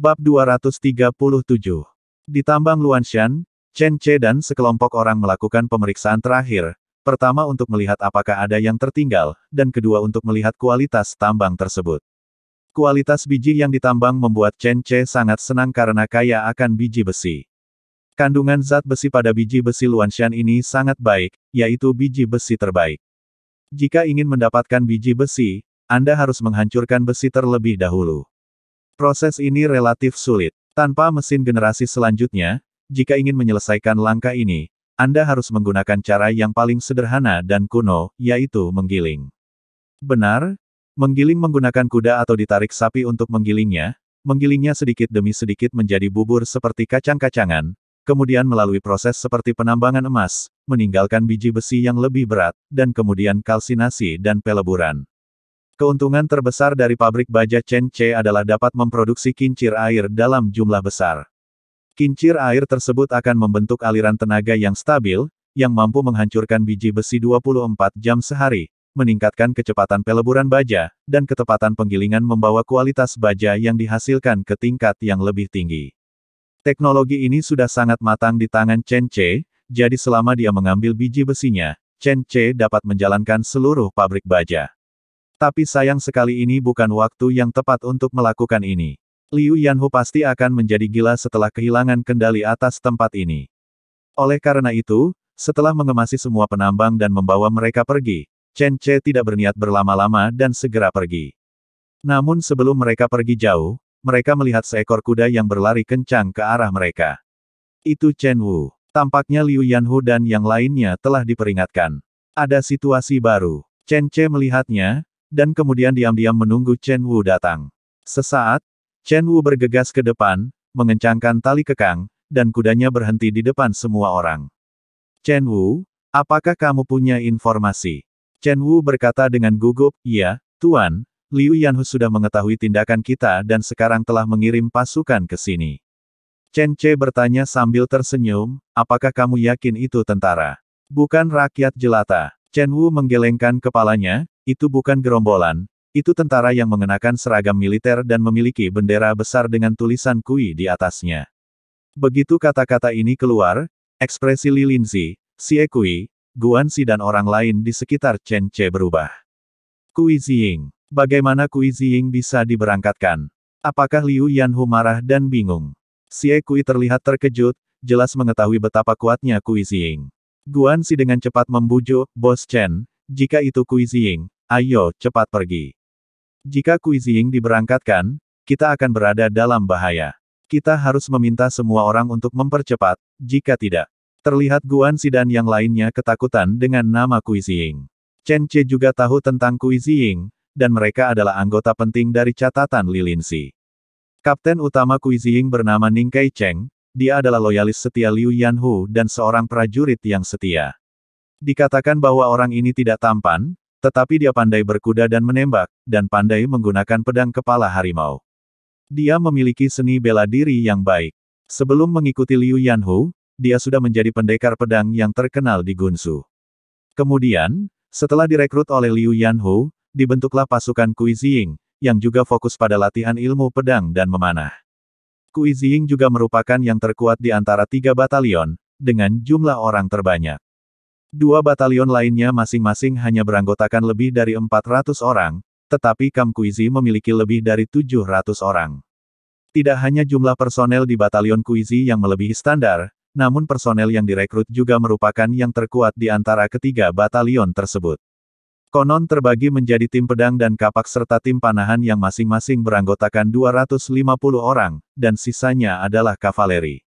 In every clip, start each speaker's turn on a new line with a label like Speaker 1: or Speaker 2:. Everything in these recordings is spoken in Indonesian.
Speaker 1: Bab 237. Di tambang Luanshan, Chen Che dan sekelompok orang melakukan pemeriksaan terakhir, pertama untuk melihat apakah ada yang tertinggal, dan kedua untuk melihat kualitas tambang tersebut. Kualitas biji yang ditambang membuat Chen Che sangat senang karena kaya akan biji besi. Kandungan zat besi pada biji besi Luanshan ini sangat baik, yaitu biji besi terbaik. Jika ingin mendapatkan biji besi, Anda harus menghancurkan besi terlebih dahulu. Proses ini relatif sulit. Tanpa mesin generasi selanjutnya, jika ingin menyelesaikan langkah ini, Anda harus menggunakan cara yang paling sederhana dan kuno, yaitu menggiling. Benar, menggiling menggunakan kuda atau ditarik sapi untuk menggilingnya, menggilingnya sedikit demi sedikit menjadi bubur seperti kacang-kacangan, kemudian melalui proses seperti penambangan emas, meninggalkan biji besi yang lebih berat, dan kemudian kalsinasi dan peleburan. Keuntungan terbesar dari pabrik baja Chen Che adalah dapat memproduksi kincir air dalam jumlah besar. Kincir air tersebut akan membentuk aliran tenaga yang stabil, yang mampu menghancurkan biji besi 24 jam sehari, meningkatkan kecepatan peleburan baja, dan ketepatan penggilingan membawa kualitas baja yang dihasilkan ke tingkat yang lebih tinggi. Teknologi ini sudah sangat matang di tangan Chen Che, jadi selama dia mengambil biji besinya, Chen Che dapat menjalankan seluruh pabrik baja. Tapi sayang sekali ini bukan waktu yang tepat untuk melakukan ini. Liu Yanhu pasti akan menjadi gila setelah kehilangan kendali atas tempat ini. Oleh karena itu, setelah mengemasi semua penambang dan membawa mereka pergi, Chen Che tidak berniat berlama-lama dan segera pergi. Namun sebelum mereka pergi jauh, mereka melihat seekor kuda yang berlari kencang ke arah mereka. Itu Chen Wu. Tampaknya Liu Yanhu dan yang lainnya telah diperingatkan. Ada situasi baru. Chen Che melihatnya, dan kemudian diam-diam menunggu Chen Wu datang. Sesaat, Chen Wu bergegas ke depan, mengencangkan tali kekang, dan kudanya berhenti di depan semua orang. Chen Wu, apakah kamu punya informasi? Chen Wu berkata dengan gugup, "Ya, Tuan, Liu Yanhu sudah mengetahui tindakan kita dan sekarang telah mengirim pasukan ke sini. Chen Che bertanya sambil tersenyum, apakah kamu yakin itu tentara? Bukan rakyat jelata. Chen Wu menggelengkan kepalanya, itu bukan gerombolan, itu tentara yang mengenakan seragam militer dan memiliki bendera besar dengan tulisan Kui di atasnya. Begitu kata-kata ini keluar, ekspresi Li Linzi, Si Kui, Guan Xi dan orang lain di sekitar Chen Che berubah. Kui Ziying, bagaimana Kui Ziying bisa diberangkatkan? Apakah Liu Yanhu marah dan bingung? Si Kui terlihat terkejut, jelas mengetahui betapa kuatnya Kui Ziying. Guan Xi dengan cepat membujuk, Bos Chen, jika itu Kui Ziying, Ayo, cepat pergi. Jika Kui Ying diberangkatkan, kita akan berada dalam bahaya. Kita harus meminta semua orang untuk mempercepat, jika tidak. Terlihat Guan Si dan yang lainnya ketakutan dengan nama Kui Ying. Chen Che juga tahu tentang Kui Ying, dan mereka adalah anggota penting dari catatan Si. Kapten utama Kui Ying bernama Ning Kai Cheng, dia adalah loyalis setia Liu Yanhu dan seorang prajurit yang setia. Dikatakan bahwa orang ini tidak tampan, tetapi dia pandai berkuda dan menembak, dan pandai menggunakan pedang kepala harimau. Dia memiliki seni bela diri yang baik. Sebelum mengikuti Liu Yanhu, dia sudah menjadi pendekar pedang yang terkenal di Gunsu. Kemudian, setelah direkrut oleh Liu Yanhu, dibentuklah pasukan Kui Ziying, yang juga fokus pada latihan ilmu pedang dan memanah. Kui Ziying juga merupakan yang terkuat di antara tiga batalion, dengan jumlah orang terbanyak. Dua batalion lainnya masing-masing hanya beranggotakan lebih dari 400 orang, tetapi Kam Kamkuizi memiliki lebih dari 700 orang. Tidak hanya jumlah personel di batalion Kuizi yang melebihi standar, namun personel yang direkrut juga merupakan yang terkuat di antara ketiga batalion tersebut. Konon terbagi menjadi tim pedang dan kapak serta tim panahan yang masing-masing beranggotakan 250 orang, dan sisanya adalah kavaleri.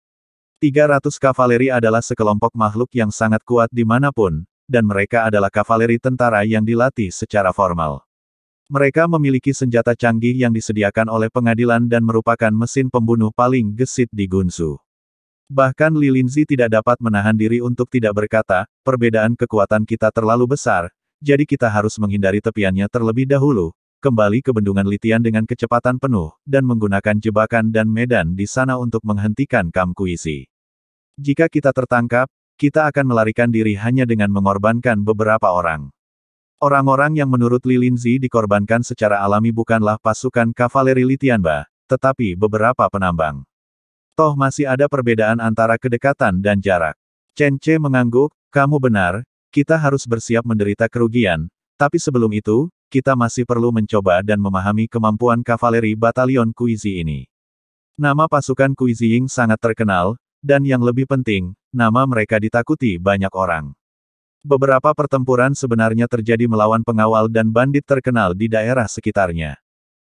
Speaker 1: 300 kavaleri adalah sekelompok makhluk yang sangat kuat dimanapun, dan mereka adalah kavaleri tentara yang dilatih secara formal. Mereka memiliki senjata canggih yang disediakan oleh pengadilan dan merupakan mesin pembunuh paling gesit di Gunsu. Bahkan Li Linzi tidak dapat menahan diri untuk tidak berkata, perbedaan kekuatan kita terlalu besar, jadi kita harus menghindari tepiannya terlebih dahulu, kembali ke bendungan Litian dengan kecepatan penuh, dan menggunakan jebakan dan medan di sana untuk menghentikan Kam Kuisi. Jika kita tertangkap, kita akan melarikan diri hanya dengan mengorbankan beberapa orang. Orang-orang yang menurut Li Linzi dikorbankan secara alami bukanlah pasukan kavaleri Litianba, tetapi beberapa penambang. Toh masih ada perbedaan antara kedekatan dan jarak. Chen Che mengangguk, kamu benar, kita harus bersiap menderita kerugian, tapi sebelum itu, kita masih perlu mencoba dan memahami kemampuan kavaleri batalion Kuizi ini. Nama pasukan Kuizi Ying sangat terkenal, dan yang lebih penting, nama mereka ditakuti banyak orang. Beberapa pertempuran sebenarnya terjadi melawan pengawal dan bandit terkenal di daerah sekitarnya.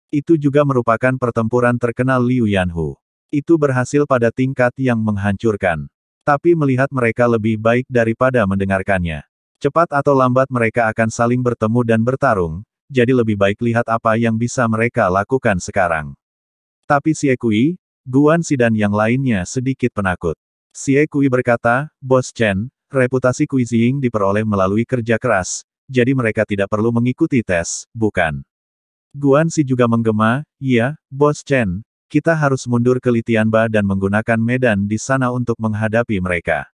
Speaker 1: Itu juga merupakan pertempuran terkenal Liu Yanhu. Itu berhasil pada tingkat yang menghancurkan. Tapi melihat mereka lebih baik daripada mendengarkannya. Cepat atau lambat mereka akan saling bertemu dan bertarung, jadi lebih baik lihat apa yang bisa mereka lakukan sekarang. Tapi Si Kui, Guan Si dan yang lainnya sedikit penakut. Si Kui berkata, Bos Chen, reputasi Kui Ziying diperoleh melalui kerja keras, jadi mereka tidak perlu mengikuti tes, bukan? Guan Si juga menggema, iya, Bos Chen, kita harus mundur ke Litianba dan menggunakan medan di sana untuk menghadapi mereka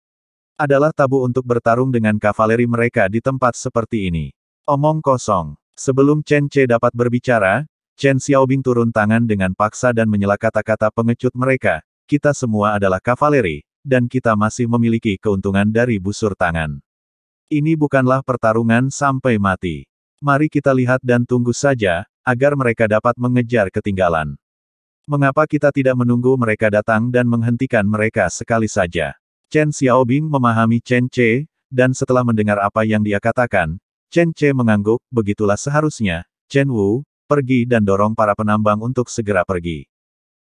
Speaker 1: adalah tabu untuk bertarung dengan kavaleri mereka di tempat seperti ini. Omong kosong. Sebelum Chen Che dapat berbicara, Chen Xiaobing turun tangan dengan paksa dan menyela kata-kata pengecut mereka, kita semua adalah kavaleri, dan kita masih memiliki keuntungan dari busur tangan. Ini bukanlah pertarungan sampai mati. Mari kita lihat dan tunggu saja, agar mereka dapat mengejar ketinggalan. Mengapa kita tidak menunggu mereka datang dan menghentikan mereka sekali saja? Chen Xiaobing memahami Chen Che, dan setelah mendengar apa yang dia katakan, Chen Che mengangguk, begitulah seharusnya, Chen Wu, pergi dan dorong para penambang untuk segera pergi.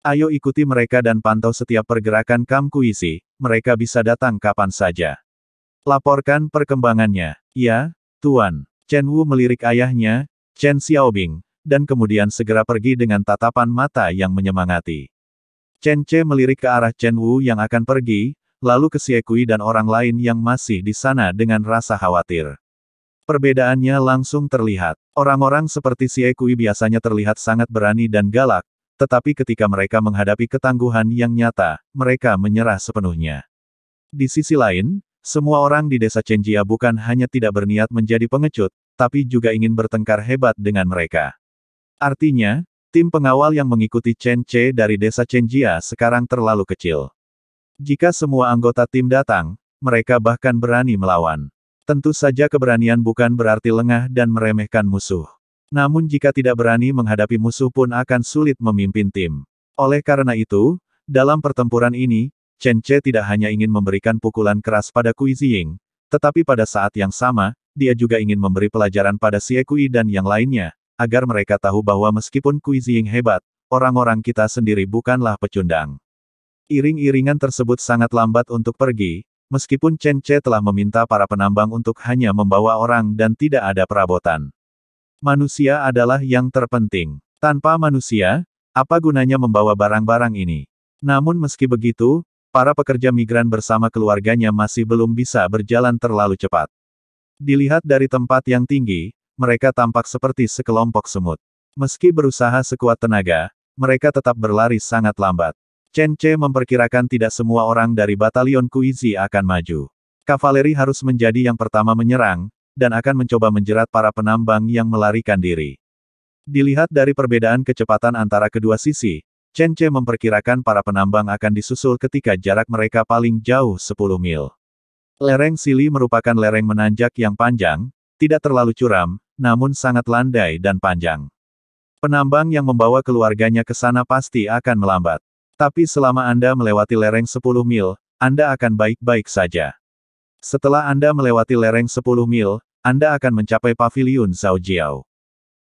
Speaker 1: Ayo ikuti mereka dan pantau setiap pergerakan Kam Kuisi, mereka bisa datang kapan saja. Laporkan perkembangannya. Ya, Tuan. Chen Wu melirik ayahnya, Chen Xiaobing, dan kemudian segera pergi dengan tatapan mata yang menyemangati. Chen Che melirik ke arah Chen Wu yang akan pergi, lalu ke Siekui dan orang lain yang masih di sana dengan rasa khawatir. Perbedaannya langsung terlihat. Orang-orang seperti Siekui biasanya terlihat sangat berani dan galak, tetapi ketika mereka menghadapi ketangguhan yang nyata, mereka menyerah sepenuhnya. Di sisi lain, semua orang di desa Chenjia bukan hanya tidak berniat menjadi pengecut, tapi juga ingin bertengkar hebat dengan mereka. Artinya, tim pengawal yang mengikuti Chen Che dari desa Chenjia sekarang terlalu kecil. Jika semua anggota tim datang, mereka bahkan berani melawan. Tentu saja keberanian bukan berarti lengah dan meremehkan musuh. Namun jika tidak berani menghadapi musuh pun akan sulit memimpin tim. Oleh karena itu, dalam pertempuran ini, Chen Che tidak hanya ingin memberikan pukulan keras pada Kui Ziying, tetapi pada saat yang sama, dia juga ingin memberi pelajaran pada Xie Kui dan yang lainnya, agar mereka tahu bahwa meskipun Kui Ziying hebat, orang-orang kita sendiri bukanlah pecundang. Iring-iringan tersebut sangat lambat untuk pergi, meskipun Chen Che telah meminta para penambang untuk hanya membawa orang dan tidak ada perabotan. Manusia adalah yang terpenting. Tanpa manusia, apa gunanya membawa barang-barang ini? Namun meski begitu, para pekerja migran bersama keluarganya masih belum bisa berjalan terlalu cepat. Dilihat dari tempat yang tinggi, mereka tampak seperti sekelompok semut. Meski berusaha sekuat tenaga, mereka tetap berlari sangat lambat. Chen Che memperkirakan tidak semua orang dari batalion Kuizi akan maju. Kavaleri harus menjadi yang pertama menyerang, dan akan mencoba menjerat para penambang yang melarikan diri. Dilihat dari perbedaan kecepatan antara kedua sisi, Chen Che memperkirakan para penambang akan disusul ketika jarak mereka paling jauh 10 mil. Lereng Sili merupakan lereng menanjak yang panjang, tidak terlalu curam, namun sangat landai dan panjang. Penambang yang membawa keluarganya ke sana pasti akan melambat. Tapi selama Anda melewati lereng 10 mil, Anda akan baik-baik saja. Setelah Anda melewati lereng 10 mil, Anda akan mencapai paviliun Zhaojiao.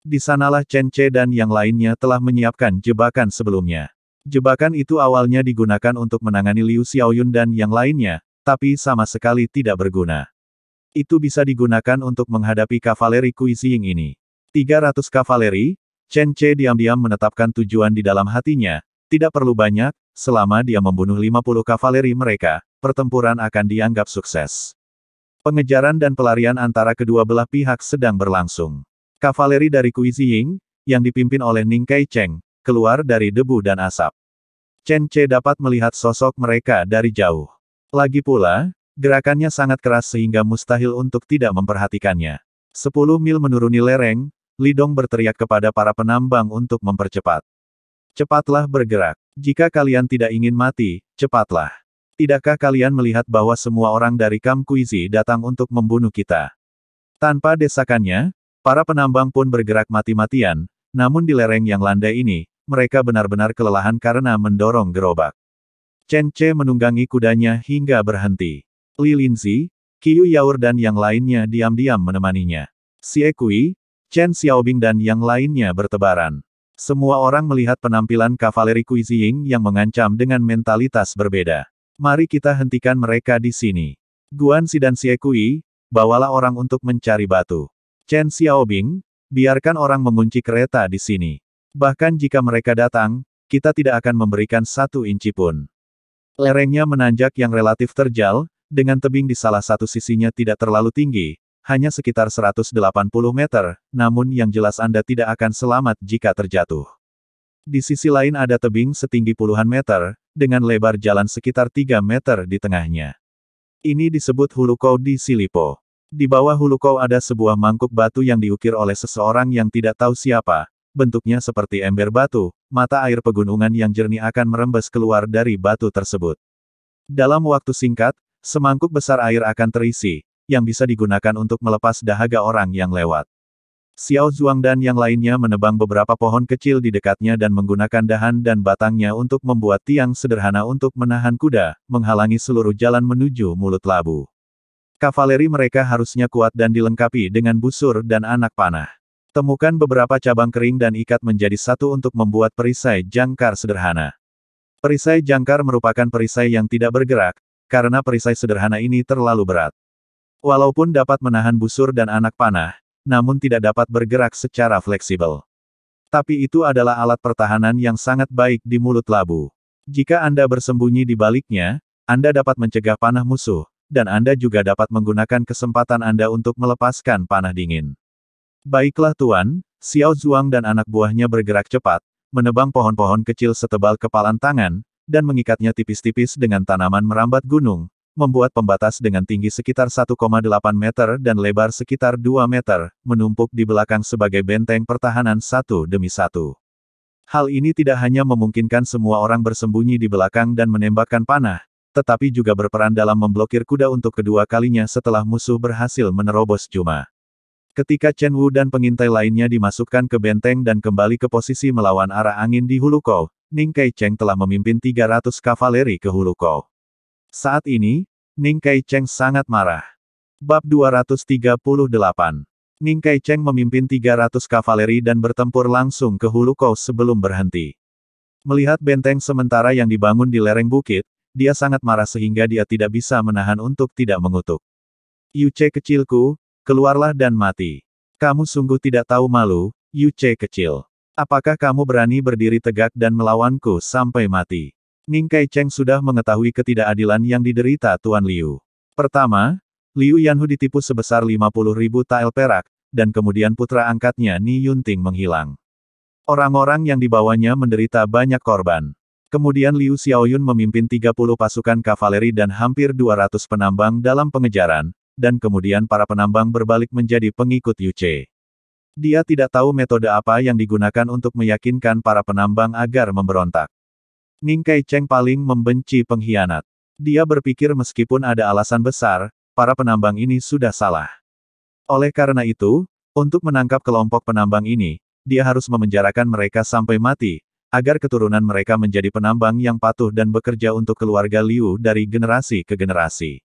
Speaker 1: Di sanalah Chen Che dan yang lainnya telah menyiapkan jebakan sebelumnya. Jebakan itu awalnya digunakan untuk menangani Liu Xiaoyun dan yang lainnya, tapi sama sekali tidak berguna. Itu bisa digunakan untuk menghadapi kavaleri Kui Xing ini. 300 kavaleri, Chen Che diam-diam menetapkan tujuan di dalam hatinya, tidak perlu banyak, selama dia membunuh 50 kavaleri mereka, pertempuran akan dianggap sukses. Pengejaran dan pelarian antara kedua belah pihak sedang berlangsung. Kavaleri dari Ziying, yang dipimpin oleh Ning Kai Cheng, keluar dari debu dan asap. Chen Che dapat melihat sosok mereka dari jauh. Lagi pula, gerakannya sangat keras sehingga mustahil untuk tidak memperhatikannya. Sepuluh mil menuruni lereng, Lidong berteriak kepada para penambang untuk mempercepat. Cepatlah bergerak. Jika kalian tidak ingin mati, cepatlah. Tidakkah kalian melihat bahwa semua orang dari Kam Kuizi datang untuk membunuh kita? Tanpa desakannya, para penambang pun bergerak mati-matian, namun di lereng yang landai ini, mereka benar-benar kelelahan karena mendorong gerobak. Chen Che menunggangi kudanya hingga berhenti. Li Linzi, Qiu Yaur dan yang lainnya diam-diam menemaninya. Xie Kui, Chen Xiaobing dan yang lainnya bertebaran. Semua orang melihat penampilan kavaleri Kuiziying yang mengancam dengan mentalitas berbeda. Mari kita hentikan mereka di sini. Guan Si dan Xie Kui, bawalah orang untuk mencari batu. Chen Xiaobing, biarkan orang mengunci kereta di sini. Bahkan jika mereka datang, kita tidak akan memberikan satu inci pun. Lerengnya menanjak yang relatif terjal, dengan tebing di salah satu sisinya tidak terlalu tinggi, hanya sekitar 180 meter, namun yang jelas Anda tidak akan selamat jika terjatuh. Di sisi lain ada tebing setinggi puluhan meter, dengan lebar jalan sekitar 3 meter di tengahnya. Ini disebut hulukou di Silipo. Di bawah hulukou ada sebuah mangkuk batu yang diukir oleh seseorang yang tidak tahu siapa, bentuknya seperti ember batu, mata air pegunungan yang jernih akan merembes keluar dari batu tersebut. Dalam waktu singkat, semangkuk besar air akan terisi, yang bisa digunakan untuk melepas dahaga orang yang lewat. Xiao Zhuang dan yang lainnya menebang beberapa pohon kecil di dekatnya dan menggunakan dahan dan batangnya untuk membuat tiang sederhana untuk menahan kuda, menghalangi seluruh jalan menuju mulut labu. Kavaleri mereka harusnya kuat dan dilengkapi dengan busur dan anak panah. Temukan beberapa cabang kering dan ikat menjadi satu untuk membuat perisai jangkar sederhana. Perisai jangkar merupakan perisai yang tidak bergerak, karena perisai sederhana ini terlalu berat. Walaupun dapat menahan busur dan anak panah, namun tidak dapat bergerak secara fleksibel. Tapi itu adalah alat pertahanan yang sangat baik di mulut labu. Jika Anda bersembunyi di baliknya, Anda dapat mencegah panah musuh, dan Anda juga dapat menggunakan kesempatan Anda untuk melepaskan panah dingin. Baiklah Tuan, Xiao Zhuang dan anak buahnya bergerak cepat, menebang pohon-pohon kecil setebal kepalan tangan, dan mengikatnya tipis-tipis dengan tanaman merambat gunung, membuat pembatas dengan tinggi sekitar 1,8 meter dan lebar sekitar 2 meter, menumpuk di belakang sebagai benteng pertahanan satu demi satu. Hal ini tidak hanya memungkinkan semua orang bersembunyi di belakang dan menembakkan panah, tetapi juga berperan dalam memblokir kuda untuk kedua kalinya setelah musuh berhasil menerobos Juma. Ketika Chen Wu dan pengintai lainnya dimasukkan ke benteng dan kembali ke posisi melawan arah angin di Hulukou, Ning Kai Cheng telah memimpin 300 kavaleri ke Hulukou. Saat ini, Ning Kai Cheng sangat marah. Bab 238 Ning Kai Cheng memimpin 300 kavaleri dan bertempur langsung ke Hulu Kou sebelum berhenti. Melihat benteng sementara yang dibangun di lereng bukit, dia sangat marah sehingga dia tidak bisa menahan untuk tidak mengutuk. Yuce kecilku, keluarlah dan mati. Kamu sungguh tidak tahu malu, Yuce kecil. Apakah kamu berani berdiri tegak dan melawanku sampai mati? Ning Kai Cheng sudah mengetahui ketidakadilan yang diderita Tuan Liu. Pertama, Liu Yanhu ditipu sebesar 50 ribu tael perak, dan kemudian putra angkatnya Ni Yunting menghilang. Orang-orang yang dibawanya menderita banyak korban. Kemudian Liu Xiaoyun memimpin 30 pasukan kavaleri dan hampir 200 penambang dalam pengejaran, dan kemudian para penambang berbalik menjadi pengikut Yu Che. Dia tidak tahu metode apa yang digunakan untuk meyakinkan para penambang agar memberontak. Ning Kai Cheng paling membenci pengkhianat. Dia berpikir meskipun ada alasan besar, para penambang ini sudah salah. Oleh karena itu, untuk menangkap kelompok penambang ini, dia harus memenjarakan mereka sampai mati, agar keturunan mereka menjadi penambang yang patuh dan bekerja untuk keluarga Liu dari generasi ke generasi.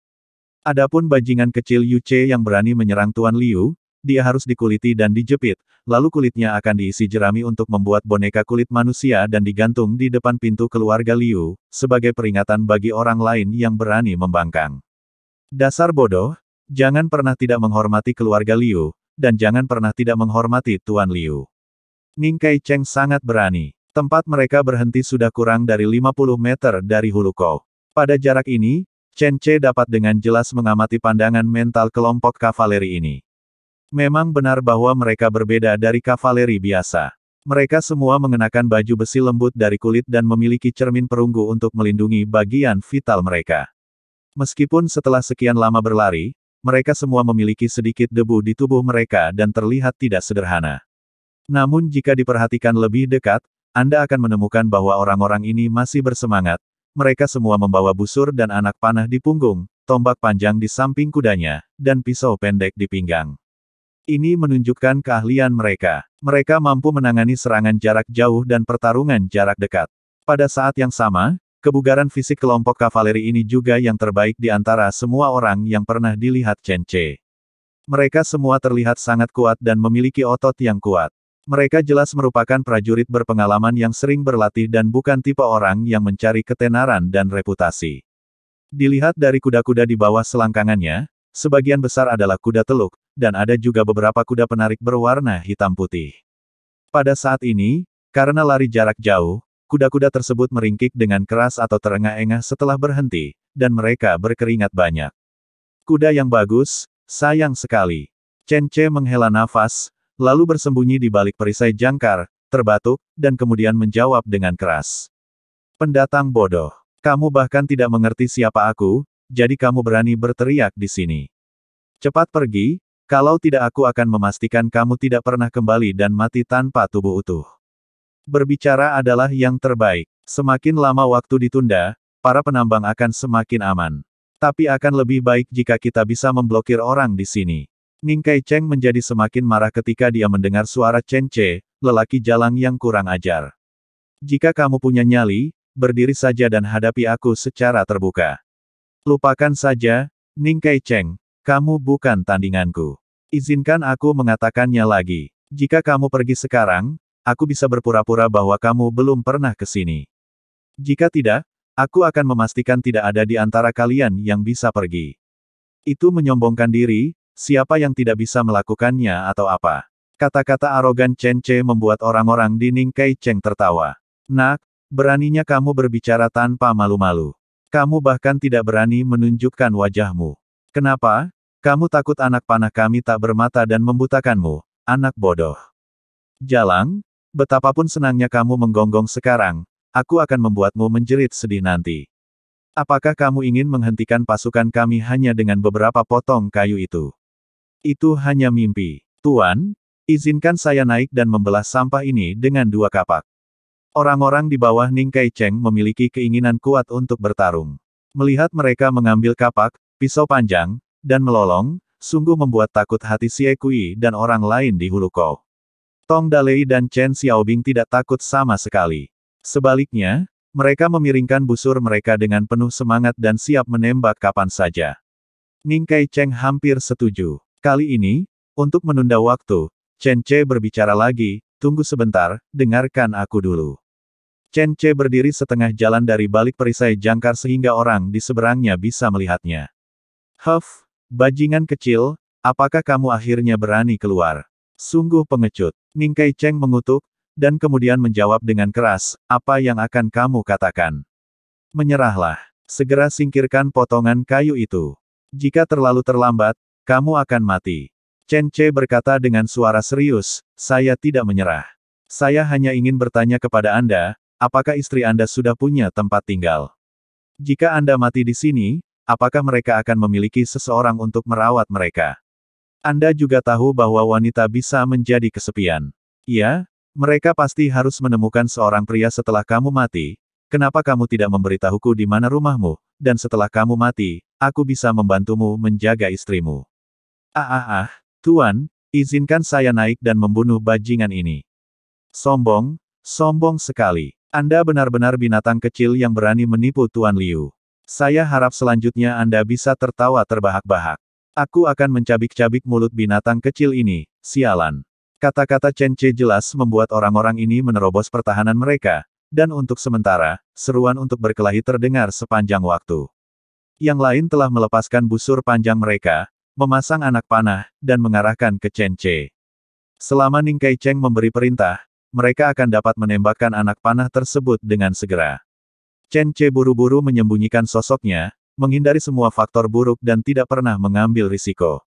Speaker 1: Adapun bajingan kecil Yu Che yang berani menyerang Tuan Liu, dia harus dikuliti dan dijepit, lalu kulitnya akan diisi jerami untuk membuat boneka kulit manusia dan digantung di depan pintu keluarga Liu, sebagai peringatan bagi orang lain yang berani membangkang. Dasar bodoh, jangan pernah tidak menghormati keluarga Liu, dan jangan pernah tidak menghormati Tuan Liu. Ning Kai Cheng sangat berani. Tempat mereka berhenti sudah kurang dari 50 meter dari hulu kau. Pada jarak ini, Chen Che dapat dengan jelas mengamati pandangan mental kelompok kavaleri ini. Memang benar bahwa mereka berbeda dari kavaleri biasa. Mereka semua mengenakan baju besi lembut dari kulit dan memiliki cermin perunggu untuk melindungi bagian vital mereka. Meskipun setelah sekian lama berlari, mereka semua memiliki sedikit debu di tubuh mereka dan terlihat tidak sederhana. Namun jika diperhatikan lebih dekat, Anda akan menemukan bahwa orang-orang ini masih bersemangat. Mereka semua membawa busur dan anak panah di punggung, tombak panjang di samping kudanya, dan pisau pendek di pinggang. Ini menunjukkan keahlian mereka. Mereka mampu menangani serangan jarak jauh dan pertarungan jarak dekat. Pada saat yang sama, kebugaran fisik kelompok kavaleri ini juga yang terbaik di antara semua orang yang pernah dilihat Chen Che. Mereka semua terlihat sangat kuat dan memiliki otot yang kuat. Mereka jelas merupakan prajurit berpengalaman yang sering berlatih dan bukan tipe orang yang mencari ketenaran dan reputasi. Dilihat dari kuda-kuda di bawah selangkangannya, sebagian besar adalah kuda teluk, dan ada juga beberapa kuda penarik berwarna hitam putih. Pada saat ini, karena lari jarak jauh, kuda-kuda tersebut meringkik dengan keras atau terengah-engah setelah berhenti, dan mereka berkeringat banyak. Kuda yang bagus, sayang sekali. Chen Che menghela nafas, lalu bersembunyi di balik perisai jangkar, terbatuk, dan kemudian menjawab dengan keras. Pendatang bodoh. Kamu bahkan tidak mengerti siapa aku, jadi kamu berani berteriak di sini. Cepat pergi, kalau tidak aku akan memastikan kamu tidak pernah kembali dan mati tanpa tubuh utuh. Berbicara adalah yang terbaik. Semakin lama waktu ditunda, para penambang akan semakin aman. Tapi akan lebih baik jika kita bisa memblokir orang di sini. Ning Kai Cheng menjadi semakin marah ketika dia mendengar suara Chen Che, lelaki jalang yang kurang ajar. Jika kamu punya nyali, berdiri saja dan hadapi aku secara terbuka. Lupakan saja, Ning Kai Cheng, kamu bukan tandinganku. Izinkan aku mengatakannya lagi. Jika kamu pergi sekarang, aku bisa berpura-pura bahwa kamu belum pernah ke sini. Jika tidak, aku akan memastikan tidak ada di antara kalian yang bisa pergi. Itu menyombongkan diri, siapa yang tidak bisa melakukannya atau apa. Kata-kata arogan Chen Che membuat orang-orang di Ning Kai Cheng tertawa. Nak, beraninya kamu berbicara tanpa malu-malu. Kamu bahkan tidak berani menunjukkan wajahmu. Kenapa? Kamu takut anak panah kami tak bermata dan membutakanmu, anak bodoh. Jalang, betapapun senangnya kamu menggonggong sekarang, aku akan membuatmu menjerit sedih nanti. Apakah kamu ingin menghentikan pasukan kami hanya dengan beberapa potong kayu itu? Itu hanya mimpi. Tuan, izinkan saya naik dan membelah sampah ini dengan dua kapak. Orang-orang di bawah Ning Kai Cheng memiliki keinginan kuat untuk bertarung. Melihat mereka mengambil kapak, pisau panjang, dan melolong, sungguh membuat takut hati Xie Kui dan orang lain di Hulu Kou. Tong Dalei dan Chen Xiaobing tidak takut sama sekali. Sebaliknya, mereka memiringkan busur mereka dengan penuh semangat dan siap menembak kapan saja. Ning Kai Cheng hampir setuju. Kali ini, untuk menunda waktu, Chen Che berbicara lagi, tunggu sebentar, dengarkan aku dulu. Chen Che berdiri setengah jalan dari balik perisai jangkar sehingga orang di seberangnya bisa melihatnya. Huff, Bajingan kecil, apakah kamu akhirnya berani keluar? Sungguh pengecut. Ning Kai Cheng mengutuk, dan kemudian menjawab dengan keras, apa yang akan kamu katakan? Menyerahlah. Segera singkirkan potongan kayu itu. Jika terlalu terlambat, kamu akan mati. Chen Che berkata dengan suara serius, saya tidak menyerah. Saya hanya ingin bertanya kepada Anda, apakah istri Anda sudah punya tempat tinggal? Jika Anda mati di sini, apakah mereka akan memiliki seseorang untuk merawat mereka? Anda juga tahu bahwa wanita bisa menjadi kesepian. Ya, mereka pasti harus menemukan seorang pria setelah kamu mati. Kenapa kamu tidak memberitahuku di mana rumahmu? Dan setelah kamu mati, aku bisa membantumu menjaga istrimu. Ah ah ah, Tuan, izinkan saya naik dan membunuh bajingan ini. Sombong, sombong sekali. Anda benar-benar binatang kecil yang berani menipu Tuan Liu. Saya harap selanjutnya Anda bisa tertawa terbahak-bahak. Aku akan mencabik-cabik mulut binatang kecil ini, sialan. Kata-kata Chen Che jelas membuat orang-orang ini menerobos pertahanan mereka, dan untuk sementara, seruan untuk berkelahi terdengar sepanjang waktu. Yang lain telah melepaskan busur panjang mereka, memasang anak panah, dan mengarahkan ke Chen Che. Selama Ning Kai Cheng memberi perintah, mereka akan dapat menembakkan anak panah tersebut dengan segera. Chen Che buru-buru menyembunyikan sosoknya, menghindari semua faktor buruk dan tidak pernah mengambil risiko.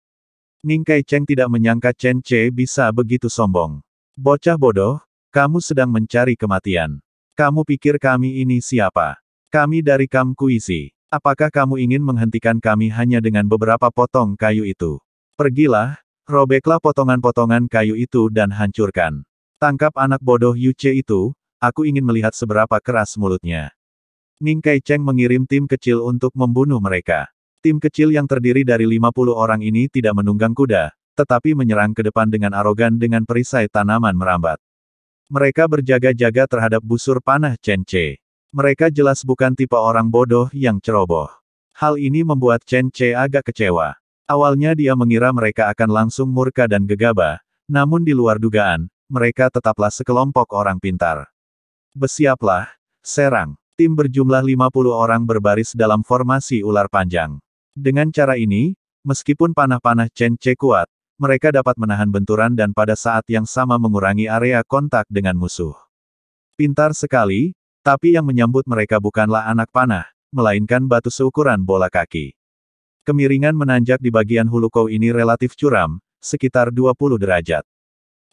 Speaker 1: Ning Kai Cheng tidak menyangka Chen Che bisa begitu sombong. Bocah bodoh, kamu sedang mencari kematian. Kamu pikir kami ini siapa? Kami dari Kam Kuisi. Apakah kamu ingin menghentikan kami hanya dengan beberapa potong kayu itu? Pergilah, robeklah potongan-potongan kayu itu dan hancurkan. Tangkap anak bodoh Yu Che itu, aku ingin melihat seberapa keras mulutnya. Ning Kai Cheng mengirim tim kecil untuk membunuh mereka. Tim kecil yang terdiri dari 50 orang ini tidak menunggang kuda, tetapi menyerang ke depan dengan arogan dengan perisai tanaman merambat. Mereka berjaga-jaga terhadap busur panah Chen Che. Mereka jelas bukan tipe orang bodoh yang ceroboh. Hal ini membuat Chen Che agak kecewa. Awalnya dia mengira mereka akan langsung murka dan gegabah, namun di luar dugaan, mereka tetaplah sekelompok orang pintar. Besiaplah, serang. Tim berjumlah 50 orang berbaris dalam formasi ular panjang. Dengan cara ini, meskipun panah-panah Chen Che kuat, mereka dapat menahan benturan dan pada saat yang sama mengurangi area kontak dengan musuh. Pintar sekali, tapi yang menyambut mereka bukanlah anak panah, melainkan batu seukuran bola kaki. Kemiringan menanjak di bagian hulu kau ini relatif curam, sekitar 20 derajat.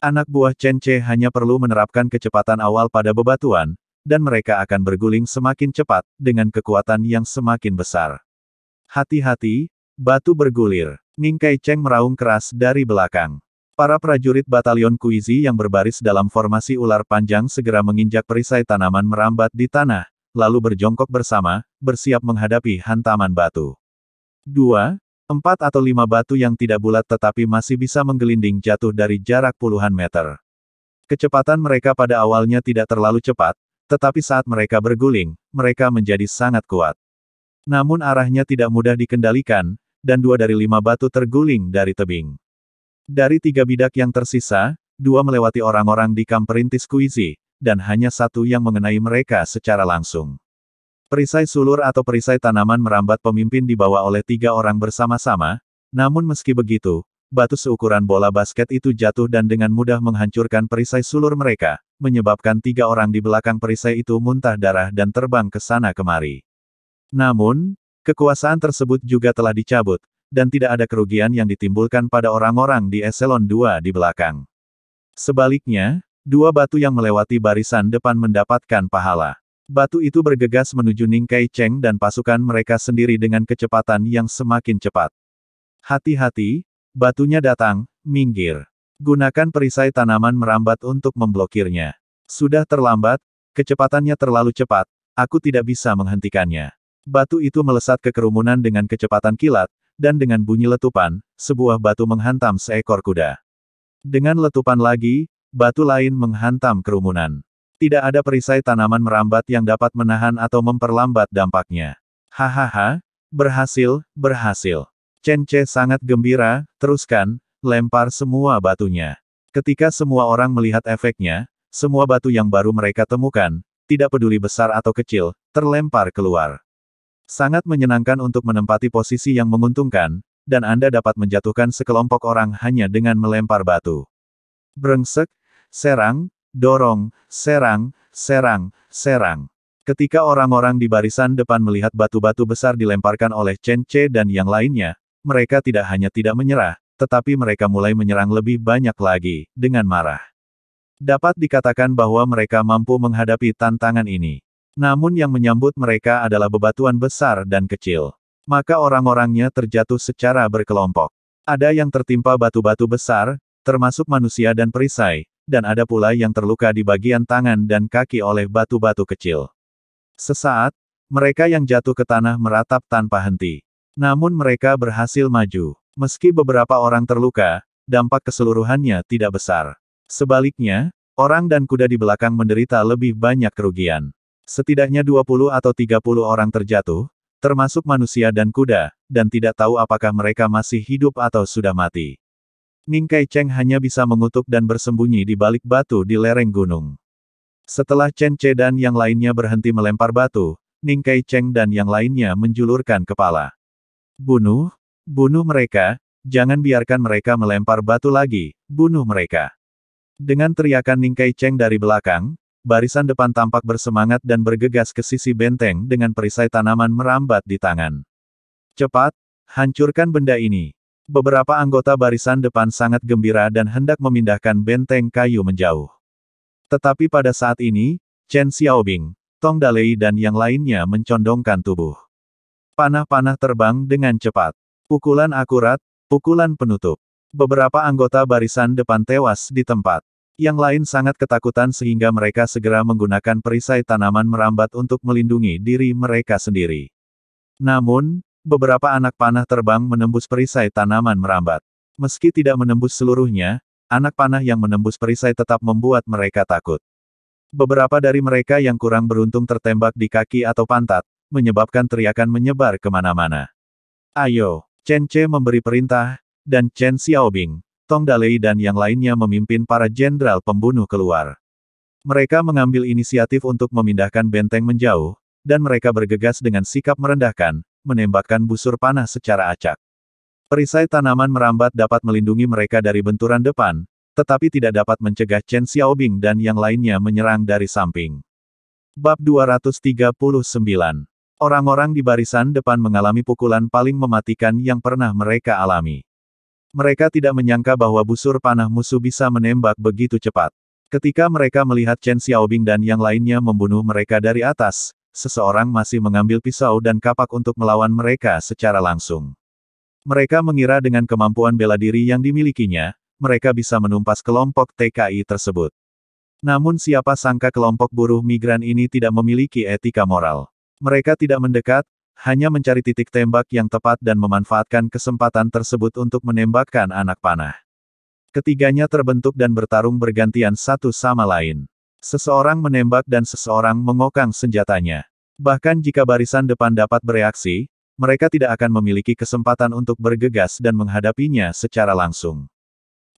Speaker 1: Anak buah Chen Che hanya perlu menerapkan kecepatan awal pada bebatuan, dan mereka akan berguling semakin cepat, dengan kekuatan yang semakin besar. Hati-hati, batu bergulir. Ningkai Cheng meraung keras dari belakang. Para prajurit batalion Kuizi yang berbaris dalam formasi ular panjang segera menginjak perisai tanaman merambat di tanah, lalu berjongkok bersama, bersiap menghadapi hantaman batu. Dua, Empat atau lima batu yang tidak bulat tetapi masih bisa menggelinding jatuh dari jarak puluhan meter. Kecepatan mereka pada awalnya tidak terlalu cepat, tetapi saat mereka berguling, mereka menjadi sangat kuat. Namun arahnya tidak mudah dikendalikan, dan dua dari lima batu terguling dari tebing. Dari tiga bidak yang tersisa, dua melewati orang-orang di kamp perintis kuizi, dan hanya satu yang mengenai mereka secara langsung. Perisai sulur atau perisai tanaman merambat pemimpin dibawa oleh tiga orang bersama-sama, namun meski begitu, batu seukuran bola basket itu jatuh dan dengan mudah menghancurkan perisai sulur mereka, menyebabkan tiga orang di belakang perisai itu muntah darah dan terbang ke sana kemari. Namun, kekuasaan tersebut juga telah dicabut, dan tidak ada kerugian yang ditimbulkan pada orang-orang di Eselon 2 di belakang. Sebaliknya, dua batu yang melewati barisan depan mendapatkan pahala. Batu itu bergegas menuju Ningkai Cheng dan pasukan mereka sendiri dengan kecepatan yang semakin cepat. Hati-hati, Batunya datang, minggir. Gunakan perisai tanaman merambat untuk memblokirnya. Sudah terlambat, kecepatannya terlalu cepat, aku tidak bisa menghentikannya. Batu itu melesat ke kerumunan dengan kecepatan kilat, dan dengan bunyi letupan, sebuah batu menghantam seekor kuda. Dengan letupan lagi, batu lain menghantam kerumunan. Tidak ada perisai tanaman merambat yang dapat menahan atau memperlambat dampaknya. Hahaha, berhasil, berhasil. Chen Che sangat gembira, teruskan, lempar semua batunya. Ketika semua orang melihat efeknya, semua batu yang baru mereka temukan, tidak peduli besar atau kecil, terlempar keluar. Sangat menyenangkan untuk menempati posisi yang menguntungkan, dan Anda dapat menjatuhkan sekelompok orang hanya dengan melempar batu. Brengsek, serang, dorong, serang, serang, serang. Ketika orang-orang di barisan depan melihat batu-batu besar dilemparkan oleh Chen Che dan yang lainnya, mereka tidak hanya tidak menyerah, tetapi mereka mulai menyerang lebih banyak lagi, dengan marah. Dapat dikatakan bahwa mereka mampu menghadapi tantangan ini. Namun yang menyambut mereka adalah bebatuan besar dan kecil. Maka orang-orangnya terjatuh secara berkelompok. Ada yang tertimpa batu-batu besar, termasuk manusia dan perisai, dan ada pula yang terluka di bagian tangan dan kaki oleh batu-batu kecil. Sesaat, mereka yang jatuh ke tanah meratap tanpa henti. Namun mereka berhasil maju. Meski beberapa orang terluka, dampak keseluruhannya tidak besar. Sebaliknya, orang dan kuda di belakang menderita lebih banyak kerugian. Setidaknya 20 atau 30 orang terjatuh, termasuk manusia dan kuda, dan tidak tahu apakah mereka masih hidup atau sudah mati. Ning Kai Cheng hanya bisa mengutuk dan bersembunyi di balik batu di lereng gunung. Setelah Chen Che dan yang lainnya berhenti melempar batu, Ning Kai Cheng dan yang lainnya menjulurkan kepala. Bunuh, bunuh mereka, jangan biarkan mereka melempar batu lagi, bunuh mereka. Dengan teriakan Ningkai Cheng dari belakang, barisan depan tampak bersemangat dan bergegas ke sisi benteng dengan perisai tanaman merambat di tangan. Cepat, hancurkan benda ini. Beberapa anggota barisan depan sangat gembira dan hendak memindahkan benteng kayu menjauh. Tetapi pada saat ini, Chen Xiaobing, Tong Dalei dan yang lainnya mencondongkan tubuh. Panah-panah terbang dengan cepat. Pukulan akurat, pukulan penutup. Beberapa anggota barisan depan tewas di tempat. Yang lain sangat ketakutan sehingga mereka segera menggunakan perisai tanaman merambat untuk melindungi diri mereka sendiri. Namun, beberapa anak panah terbang menembus perisai tanaman merambat. Meski tidak menembus seluruhnya, anak panah yang menembus perisai tetap membuat mereka takut. Beberapa dari mereka yang kurang beruntung tertembak di kaki atau pantat, menyebabkan teriakan menyebar kemana-mana. Ayo, Chen Che memberi perintah, dan Chen Xiaobing, Tong Dalei dan yang lainnya memimpin para jenderal pembunuh keluar. Mereka mengambil inisiatif untuk memindahkan benteng menjauh, dan mereka bergegas dengan sikap merendahkan, menembakkan busur panah secara acak. Perisai tanaman merambat dapat melindungi mereka dari benturan depan, tetapi tidak dapat mencegah Chen Xiaobing dan yang lainnya menyerang dari samping. Bab 239 Orang-orang di barisan depan mengalami pukulan paling mematikan yang pernah mereka alami. Mereka tidak menyangka bahwa busur panah musuh bisa menembak begitu cepat. Ketika mereka melihat Chen Xiaobing dan yang lainnya membunuh mereka dari atas, seseorang masih mengambil pisau dan kapak untuk melawan mereka secara langsung. Mereka mengira dengan kemampuan bela diri yang dimilikinya, mereka bisa menumpas kelompok TKI tersebut. Namun siapa sangka kelompok buruh migran ini tidak memiliki etika moral. Mereka tidak mendekat, hanya mencari titik tembak yang tepat dan memanfaatkan kesempatan tersebut untuk menembakkan anak panah. Ketiganya terbentuk dan bertarung bergantian satu sama lain. Seseorang menembak dan seseorang mengokang senjatanya. Bahkan jika barisan depan dapat bereaksi, mereka tidak akan memiliki kesempatan untuk bergegas dan menghadapinya secara langsung.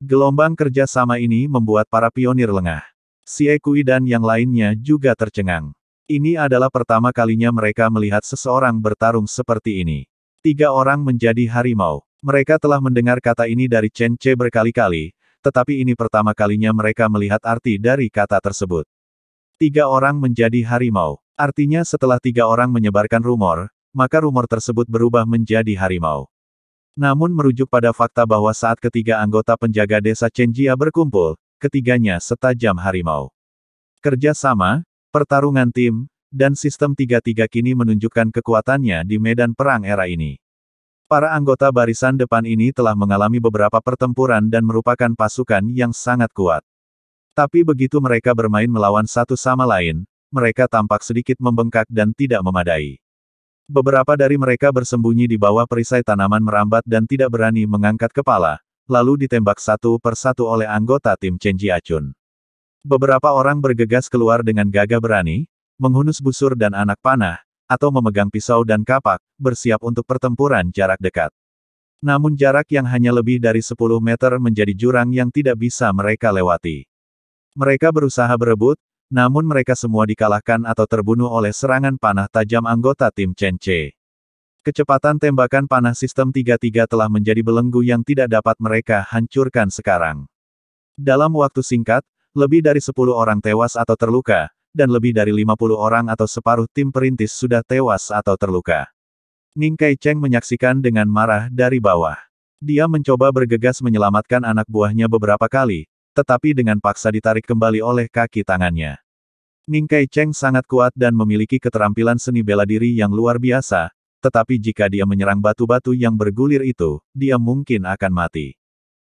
Speaker 1: Gelombang kerja sama ini membuat para pionir lengah. Si Ekui dan yang lainnya juga tercengang. Ini adalah pertama kalinya mereka melihat seseorang bertarung seperti ini. Tiga orang menjadi harimau. Mereka telah mendengar kata ini dari Chen Che berkali-kali, tetapi ini pertama kalinya mereka melihat arti dari kata tersebut. Tiga orang menjadi harimau. Artinya setelah tiga orang menyebarkan rumor, maka rumor tersebut berubah menjadi harimau. Namun merujuk pada fakta bahwa saat ketiga anggota penjaga desa Chen Jia berkumpul, ketiganya setajam harimau. Kerjasama, Pertarungan tim, dan sistem tiga-tiga kini menunjukkan kekuatannya di medan perang era ini. Para anggota barisan depan ini telah mengalami beberapa pertempuran dan merupakan pasukan yang sangat kuat. Tapi begitu mereka bermain melawan satu sama lain, mereka tampak sedikit membengkak dan tidak memadai. Beberapa dari mereka bersembunyi di bawah perisai tanaman merambat dan tidak berani mengangkat kepala, lalu ditembak satu persatu oleh anggota tim Chenji Acun. Beberapa orang bergegas keluar dengan gagah berani, menghunus busur dan anak panah, atau memegang pisau dan kapak, bersiap untuk pertempuran jarak dekat. Namun jarak yang hanya lebih dari 10 meter menjadi jurang yang tidak bisa mereka lewati. Mereka berusaha berebut, namun mereka semua dikalahkan atau terbunuh oleh serangan panah tajam anggota tim Chen Che. Kecepatan tembakan panah sistem 33 telah menjadi belenggu yang tidak dapat mereka hancurkan sekarang. Dalam waktu singkat, lebih dari 10 orang tewas atau terluka, dan lebih dari 50 orang atau separuh tim perintis sudah tewas atau terluka. Ning Kai Cheng menyaksikan dengan marah dari bawah. Dia mencoba bergegas menyelamatkan anak buahnya beberapa kali, tetapi dengan paksa ditarik kembali oleh kaki tangannya. Ning Kai Cheng sangat kuat dan memiliki keterampilan seni bela diri yang luar biasa, tetapi jika dia menyerang batu-batu yang bergulir itu, dia mungkin akan mati.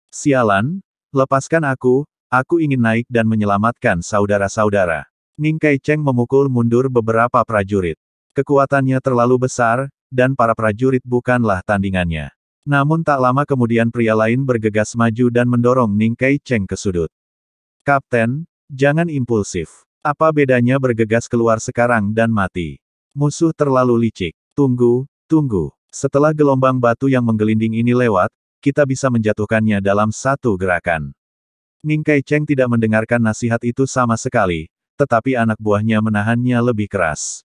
Speaker 1: Sialan, lepaskan aku, Aku ingin naik dan menyelamatkan saudara-saudara. Ning Kai Cheng memukul mundur beberapa prajurit. Kekuatannya terlalu besar, dan para prajurit bukanlah tandingannya. Namun tak lama kemudian pria lain bergegas maju dan mendorong Ning Kai Cheng ke sudut. Kapten, jangan impulsif. Apa bedanya bergegas keluar sekarang dan mati? Musuh terlalu licik. Tunggu, tunggu. Setelah gelombang batu yang menggelinding ini lewat, kita bisa menjatuhkannya dalam satu gerakan. Ning Kai Cheng tidak mendengarkan nasihat itu sama sekali, tetapi anak buahnya menahannya lebih keras.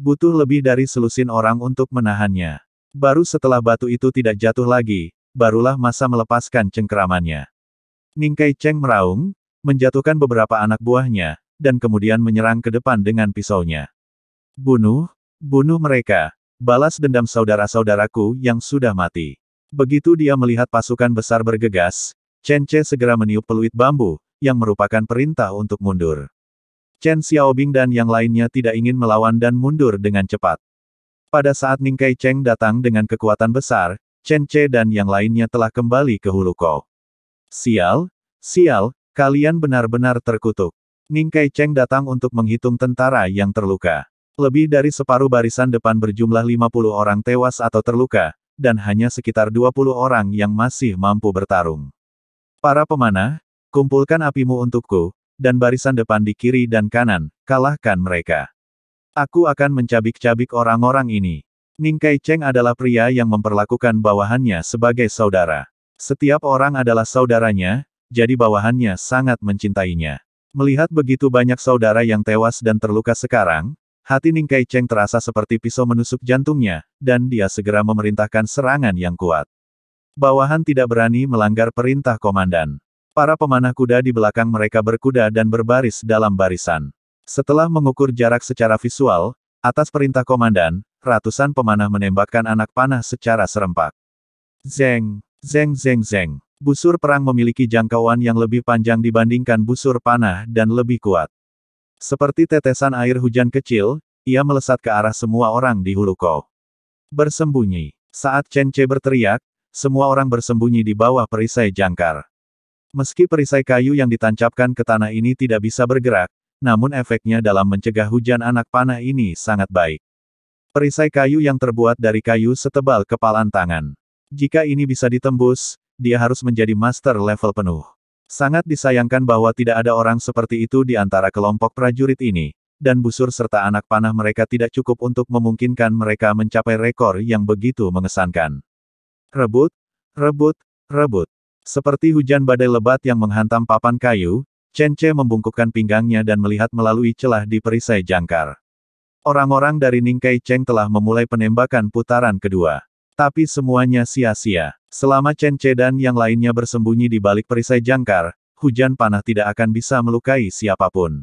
Speaker 1: Butuh lebih dari selusin orang untuk menahannya. Baru setelah batu itu tidak jatuh lagi, barulah masa melepaskan cengkeramannya. Ning Kai Cheng meraung, menjatuhkan beberapa anak buahnya, dan kemudian menyerang ke depan dengan pisaunya. Bunuh, bunuh mereka, balas dendam saudara-saudaraku yang sudah mati. Begitu dia melihat pasukan besar bergegas, Chen Che segera meniup peluit bambu, yang merupakan perintah untuk mundur. Chen Xiaobing dan yang lainnya tidak ingin melawan dan mundur dengan cepat. Pada saat Ningkai Cheng datang dengan kekuatan besar, Chen Che dan yang lainnya telah kembali ke Hulu Ko. Sial, sial, kalian benar-benar terkutuk. Ningkai Cheng datang untuk menghitung tentara yang terluka. Lebih dari separuh barisan depan berjumlah 50 orang tewas atau terluka, dan hanya sekitar 20 orang yang masih mampu bertarung. Para pemanah, kumpulkan apimu untukku, dan barisan depan di kiri dan kanan, kalahkan mereka. Aku akan mencabik-cabik orang-orang ini. Ning Kai Cheng adalah pria yang memperlakukan bawahannya sebagai saudara. Setiap orang adalah saudaranya, jadi bawahannya sangat mencintainya. Melihat begitu banyak saudara yang tewas dan terluka sekarang, hati Ning Kai Cheng terasa seperti pisau menusuk jantungnya, dan dia segera memerintahkan serangan yang kuat. Bawahan tidak berani melanggar perintah komandan. Para pemanah kuda di belakang mereka berkuda dan berbaris dalam barisan. Setelah mengukur jarak secara visual, atas perintah komandan, ratusan pemanah menembakkan anak panah secara serempak. Zeng, zeng zeng zeng. Busur perang memiliki jangkauan yang lebih panjang dibandingkan busur panah dan lebih kuat. Seperti tetesan air hujan kecil, ia melesat ke arah semua orang di Kau. Bersembunyi. Saat Chen Che berteriak, semua orang bersembunyi di bawah perisai jangkar. Meski perisai kayu yang ditancapkan ke tanah ini tidak bisa bergerak, namun efeknya dalam mencegah hujan anak panah ini sangat baik. Perisai kayu yang terbuat dari kayu setebal kepalan tangan. Jika ini bisa ditembus, dia harus menjadi master level penuh. Sangat disayangkan bahwa tidak ada orang seperti itu di antara kelompok prajurit ini, dan busur serta anak panah mereka tidak cukup untuk memungkinkan mereka mencapai rekor yang begitu mengesankan. Rebut, rebut, rebut. Seperti hujan badai lebat yang menghantam papan kayu, Chen Che membungkukkan pinggangnya dan melihat melalui celah di perisai jangkar. Orang-orang dari Ningkai Cheng telah memulai penembakan putaran kedua. Tapi semuanya sia-sia. Selama Chen Che dan yang lainnya bersembunyi di balik perisai jangkar, hujan panah tidak akan bisa melukai siapapun.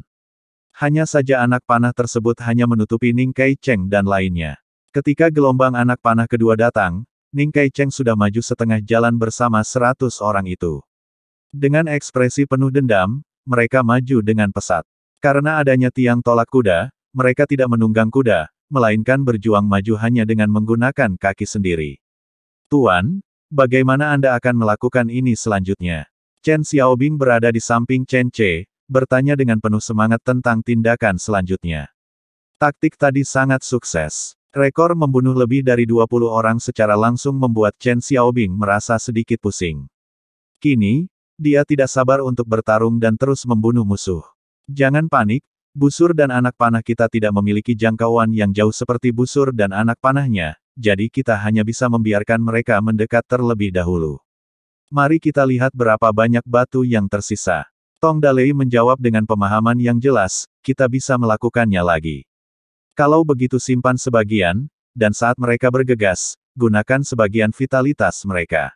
Speaker 1: Hanya saja anak panah tersebut hanya menutupi Ningkai Cheng dan lainnya. Ketika gelombang anak panah kedua datang, Ning Kai Cheng sudah maju setengah jalan bersama seratus orang itu. Dengan ekspresi penuh dendam, mereka maju dengan pesat. Karena adanya tiang tolak kuda, mereka tidak menunggang kuda, melainkan berjuang maju hanya dengan menggunakan kaki sendiri. Tuan, bagaimana Anda akan melakukan ini selanjutnya? Chen Xiaobing berada di samping Chen Che, bertanya dengan penuh semangat tentang tindakan selanjutnya. Taktik tadi sangat sukses. Rekor membunuh lebih dari 20 orang secara langsung membuat Chen Xiaobing merasa sedikit pusing. Kini, dia tidak sabar untuk bertarung dan terus membunuh musuh. Jangan panik, busur dan anak panah kita tidak memiliki jangkauan yang jauh seperti busur dan anak panahnya, jadi kita hanya bisa membiarkan mereka mendekat terlebih dahulu. Mari kita lihat berapa banyak batu yang tersisa. Tong Dalei menjawab dengan pemahaman yang jelas, kita bisa melakukannya lagi. Kalau begitu simpan sebagian, dan saat mereka bergegas, gunakan sebagian vitalitas mereka.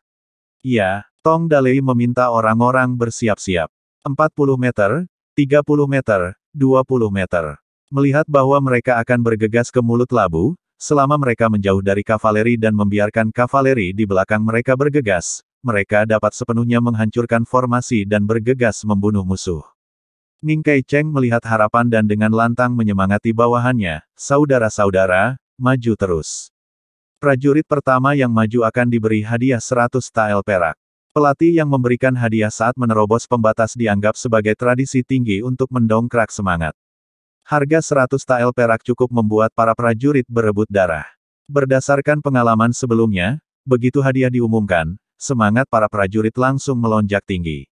Speaker 1: Ya, Tong Dalei meminta orang-orang bersiap-siap. 40 meter, 30 meter, 20 meter. Melihat bahwa mereka akan bergegas ke mulut labu, selama mereka menjauh dari kavaleri dan membiarkan kavaleri di belakang mereka bergegas, mereka dapat sepenuhnya menghancurkan formasi dan bergegas membunuh musuh. Ning Kai Cheng melihat harapan dan dengan lantang menyemangati bawahannya, saudara-saudara, maju terus. Prajurit pertama yang maju akan diberi hadiah 100 tael perak. Pelatih yang memberikan hadiah saat menerobos pembatas dianggap sebagai tradisi tinggi untuk mendongkrak semangat. Harga 100 tael perak cukup membuat para prajurit berebut darah. Berdasarkan pengalaman sebelumnya, begitu hadiah diumumkan, semangat para prajurit langsung melonjak tinggi.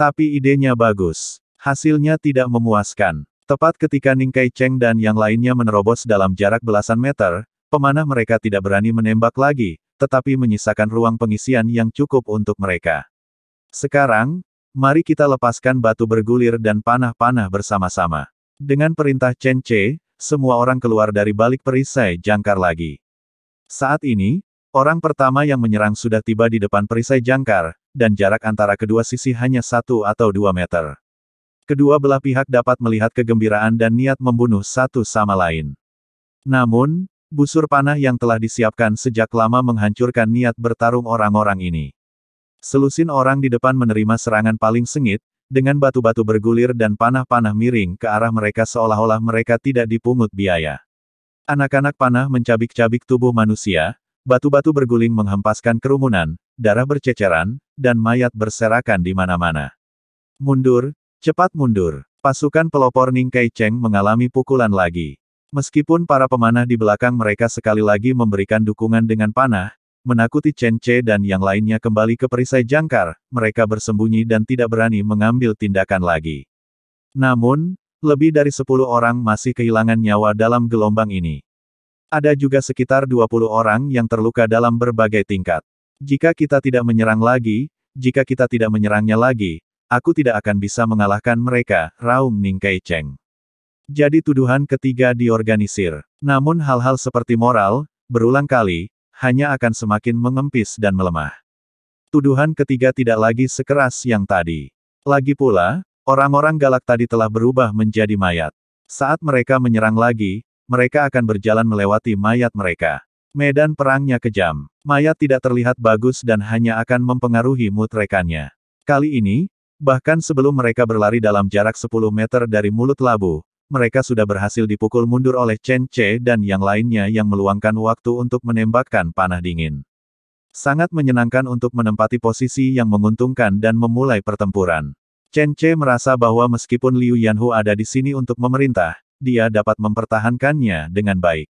Speaker 1: Tapi idenya bagus. Hasilnya tidak memuaskan. Tepat ketika Ning Kai Cheng dan yang lainnya menerobos dalam jarak belasan meter, pemanah mereka tidak berani menembak lagi, tetapi menyisakan ruang pengisian yang cukup untuk mereka. Sekarang, mari kita lepaskan batu bergulir dan panah-panah bersama-sama. Dengan perintah Chen Che, semua orang keluar dari balik perisai jangkar lagi. Saat ini, orang pertama yang menyerang sudah tiba di depan perisai jangkar, dan jarak antara kedua sisi hanya satu atau dua meter. Kedua belah pihak dapat melihat kegembiraan dan niat membunuh satu sama lain. Namun, busur panah yang telah disiapkan sejak lama menghancurkan niat bertarung orang-orang ini. Selusin orang di depan menerima serangan paling sengit, dengan batu-batu bergulir dan panah-panah miring ke arah mereka seolah-olah mereka tidak dipungut biaya. Anak-anak panah mencabik-cabik tubuh manusia, batu-batu berguling menghempaskan kerumunan, darah berceceran, dan mayat berserakan di mana-mana. Mundur, Cepat mundur. Pasukan pelopor Ning Kai Cheng mengalami pukulan lagi. Meskipun para pemanah di belakang mereka sekali lagi memberikan dukungan dengan panah, menakuti Chen Che dan yang lainnya kembali ke perisai jangkar, mereka bersembunyi dan tidak berani mengambil tindakan lagi. Namun, lebih dari 10 orang masih kehilangan nyawa dalam gelombang ini. Ada juga sekitar 20 orang yang terluka dalam berbagai tingkat. Jika kita tidak menyerang lagi, jika kita tidak menyerangnya lagi, Aku tidak akan bisa mengalahkan mereka, raung Ning Kai Cheng. Jadi tuduhan ketiga diorganisir. Namun hal-hal seperti moral, berulang kali, hanya akan semakin mengempis dan melemah. Tuduhan ketiga tidak lagi sekeras yang tadi. Lagi pula, orang-orang galak tadi telah berubah menjadi mayat. Saat mereka menyerang lagi, mereka akan berjalan melewati mayat mereka. Medan perangnya kejam. Mayat tidak terlihat bagus dan hanya akan mempengaruhi mood rekannya. Kali ini, Bahkan sebelum mereka berlari dalam jarak 10 meter dari mulut labu, mereka sudah berhasil dipukul mundur oleh Chen Che dan yang lainnya yang meluangkan waktu untuk menembakkan panah dingin. Sangat menyenangkan untuk menempati posisi yang menguntungkan dan memulai pertempuran. Chen Che merasa bahwa meskipun Liu Yanhu ada di sini untuk memerintah, dia dapat mempertahankannya dengan baik.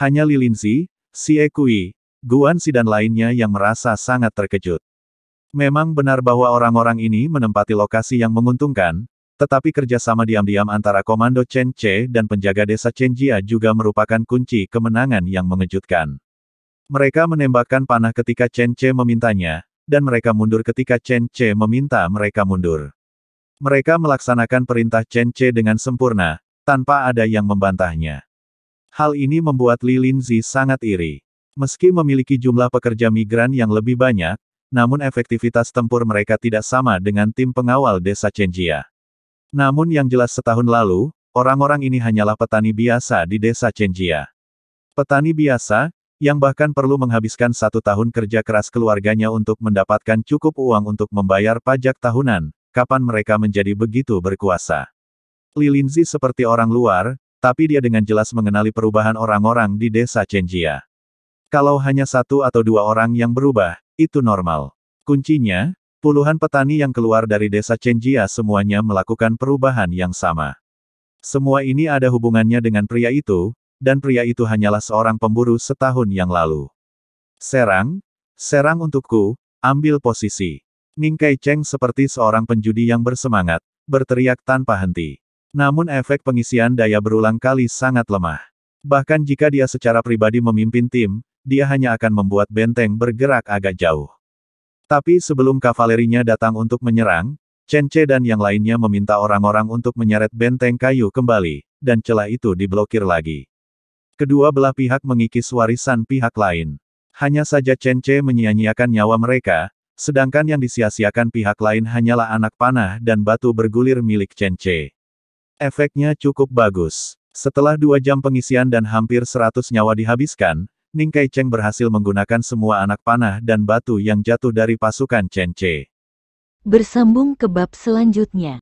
Speaker 1: Hanya Li Lilinzi, Xie Kui, Guan Si dan lainnya yang merasa sangat terkejut. Memang benar bahwa orang-orang ini menempati lokasi yang menguntungkan, tetapi kerjasama diam-diam antara Komando Chen Che dan penjaga desa Chen Jia juga merupakan kunci kemenangan yang mengejutkan. Mereka menembakkan panah ketika Chen Che memintanya, dan mereka mundur ketika Chen Che meminta mereka mundur. Mereka melaksanakan perintah Chen Che dengan sempurna, tanpa ada yang membantahnya. Hal ini membuat Li Linzi sangat iri. Meski memiliki jumlah pekerja migran yang lebih banyak, namun efektivitas tempur mereka tidak sama dengan tim pengawal desa Chenjia. Namun yang jelas setahun lalu, orang-orang ini hanyalah petani biasa di desa Chenjia. Petani biasa, yang bahkan perlu menghabiskan satu tahun kerja keras keluarganya untuk mendapatkan cukup uang untuk membayar pajak tahunan, kapan mereka menjadi begitu berkuasa. Lilinzi seperti orang luar, tapi dia dengan jelas mengenali perubahan orang-orang di desa Chenjia. Kalau hanya satu atau dua orang yang berubah, itu normal. Kuncinya, puluhan petani yang keluar dari desa Chenjia semuanya melakukan perubahan yang sama. Semua ini ada hubungannya dengan pria itu, dan pria itu hanyalah seorang pemburu setahun yang lalu. Serang, serang untukku, ambil posisi. Ning Kai Cheng seperti seorang penjudi yang bersemangat, berteriak tanpa henti. Namun efek pengisian daya berulang kali sangat lemah. Bahkan jika dia secara pribadi memimpin tim, dia hanya akan membuat benteng bergerak agak jauh. Tapi sebelum kavalerinya datang untuk menyerang, Chen Che dan yang lainnya meminta orang-orang untuk menyeret benteng kayu kembali, dan celah itu diblokir lagi. Kedua belah pihak mengikis warisan pihak lain. Hanya saja Chen Che menyia-nyiakan nyawa mereka, sedangkan yang disia-siakan pihak lain hanyalah anak panah dan batu bergulir milik Chen Che. Efeknya cukup bagus. Setelah dua jam pengisian dan hampir seratus nyawa dihabiskan, Ning Kai Cheng berhasil menggunakan semua anak panah dan batu yang jatuh dari pasukan Chen Che. Bersambung ke bab selanjutnya.